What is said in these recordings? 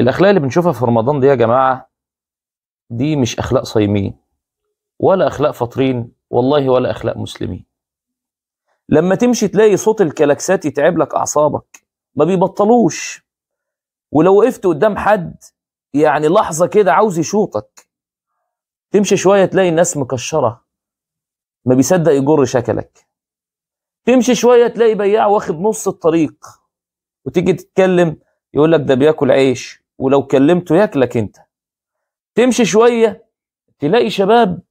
الاخلاق اللي بنشوفها في رمضان دي يا جماعه دي مش اخلاق صايمين ولا اخلاق فاطرين والله ولا اخلاق مسلمين لما تمشي تلاقي صوت الكلاكسات يتعب لك اعصابك ما بيبطلوش ولو وقفت قدام حد يعني لحظه كده عاوز يشوطك تمشي شويه تلاقي الناس مكشره ما بيصدق يجر شكلك تمشي شويه تلاقي بياع واخد نص الطريق وتيجي تتكلم يقول لك ده بياكل عيش ولو كلمته ياكلك انت تمشي شويه تلاقي شباب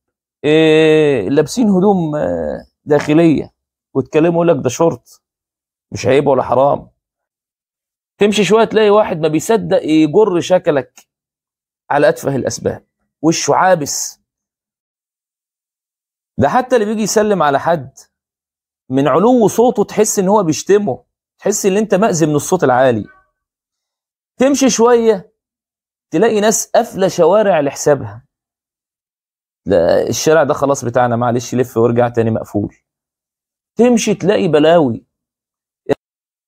إيه لابسين هدوم آه، داخليه وتكلموا يقول لك ده شرط مش عيب ولا حرام تمشي شويه تلاقي واحد ما بيصدق يجر شكلك على اتفه الاسباب وشه عابس ده حتى اللي بيجي يسلم على حد من علو صوته تحس ان هو بيشتمه تحس ان انت مأذي من الصوت العالي تمشي شويه تلاقي ناس قافله شوارع لحسابها لا الشارع ده خلاص بتاعنا معلش لف وارجع تاني مقفول تمشي تلاقي بلاوي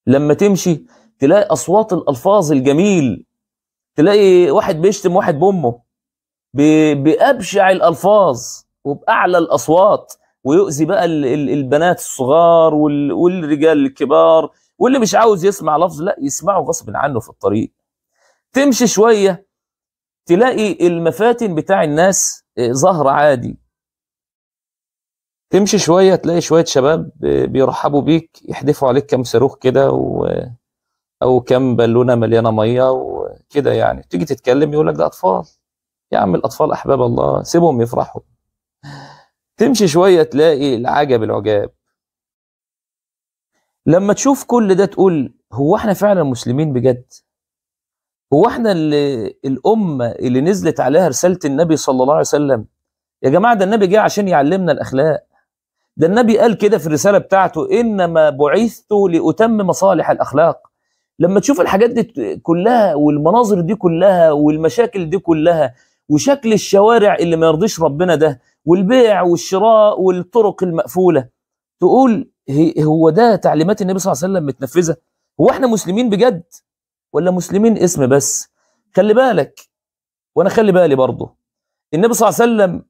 لما تمشي تلاقي اصوات الالفاظ الجميل تلاقي واحد بيشتم واحد بامه بابشع الالفاظ وباعلى الاصوات ويؤذي بقى البنات الصغار والرجال الكبار واللي مش عاوز يسمع لفظ لا يسمعه غصب عنه في الطريق تمشي شوية تلاقي المفاتن بتاع الناس آه، ظهر عادي تمشي شوية تلاقي شوية شباب آه، بيرحبوا بيك يحدفوا عليك كام صاروخ كده و... آه، أو كام بالونة مليانة مية وكده يعني تيجي تتكلم يقول لك ده أطفال يا عم الأطفال أحباب الله سيبهم يفرحوا تمشي شوية تلاقي العجب العجاب لما تشوف كل ده تقول هو احنا فعلا مسلمين بجد هو احنا اللي الامه اللي نزلت عليها رساله النبي صلى الله عليه وسلم يا جماعه ده النبي جه عشان يعلمنا الاخلاق ده النبي قال كده في الرساله بتاعته انما بعثت لاتمم مصالح الاخلاق لما تشوف الحاجات دي كلها والمناظر دي كلها والمشاكل دي كلها وشكل الشوارع اللي ما يرضيش ربنا ده والبيع والشراء والطرق المقفوله تقول هو ده تعليمات النبي صلى الله عليه وسلم متنفذه هو احنا مسلمين بجد ولا مسلمين اسم بس خلي بالك وانا خلي بالي برضه النبي صلى الله عليه وسلم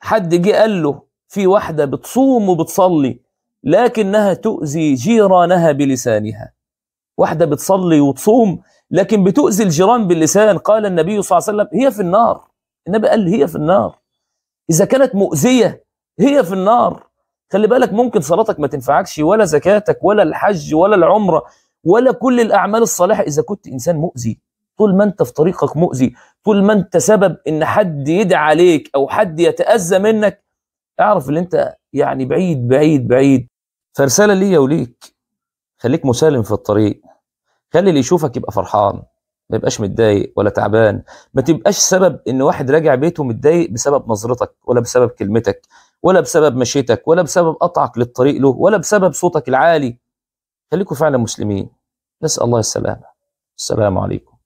حد جه قال له في واحده بتصوم وبتصلي لكنها تؤذي جيرانها بلسانها واحده بتصلي وتصوم لكن بتؤذي الجيران باللسان قال النبي صلى الله عليه وسلم هي في النار النبي قال هي في النار اذا كانت مؤذيه هي في النار خلي بالك ممكن صلاتك ما تنفعكش ولا زكاتك ولا الحج ولا العمره ولا كل الأعمال الصالحة إذا كنت إنسان مؤذي طول ما أنت في طريقك مؤذي طول ما أنت سبب إن حد يدعى عليك أو حد يتأذى منك أعرف إن أنت يعني بعيد بعيد بعيد فرسالة ليا وليك خليك مسالم في الطريق خلي اللي يشوفك يبقى فرحان ما يبقاش متضايق ولا تعبان ما تبقاش سبب ان واحد راجع بيته متضايق بسبب نظرتك ولا بسبب كلمتك ولا بسبب مشيتك ولا بسبب قطعك للطريق له ولا بسبب صوتك العالي خليكم فعلا مسلمين نسأل الله السلامة السلام عليكم